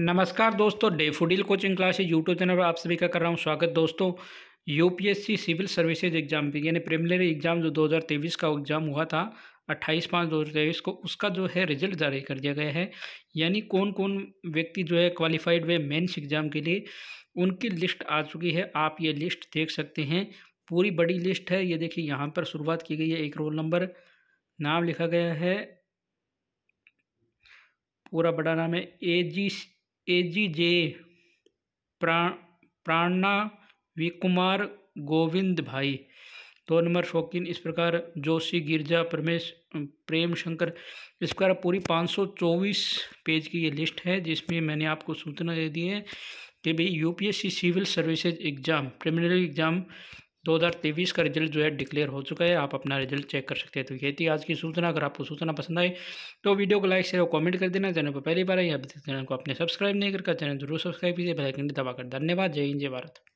नमस्कार दोस्तों daffodil coaching classes YouTube channel पर आप सभी का कर रहा हूं स्वागत दोस्तों यूपीएससी सिविल सर्विसेज एग्जाम भी यानी प्रिमिनरी एग्जाम जो 2023 का एग्जाम हुआ था 28 पाँच दो को उसका जो है रिजल्ट जारी कर दिया गया है यानी कौन कौन व्यक्ति जो है क्वालिफाइड हुए मेन्स एग्जाम के लिए उनकी लिस्ट आ चुकी है आप ये लिस्ट देख सकते हैं पूरी बड़ी लिस्ट है ये देखिए यहाँ पर शुरुआत की गई है एक रोल नंबर नाम लिखा गया है पूरा बड़ा नाम है ए जी एजीजे प्रा प्राणा वी कुमार गोविंद भाई दो नंबर शौकीन इस प्रकार जोशी गिरजा परमेश प्रेम शंकर इस प्रकार पूरी 524 पेज की ये लिस्ट है जिसमें मैंने आपको सूचना दे दी है कि भाई UPSC civil services exam preliminary exam 2023 का रिजल्ट जो है डिक्लेयर हो चुका है आप अपना रिजल्ट चेक कर सकते हैं तो ये थी आज की सूचना अगर आपको सूचना पसंद आए तो वीडियो को लाइक शेयर और कमेंट कर देना चैनल पर पहली बार आई अभी तक चैनल को अपने सब्सक्राइब नहीं करके चैनल जरूर सब्सक्राइब कीजिए बेलाइकन दबाकर धन्यवाद जय हिंद जय भारत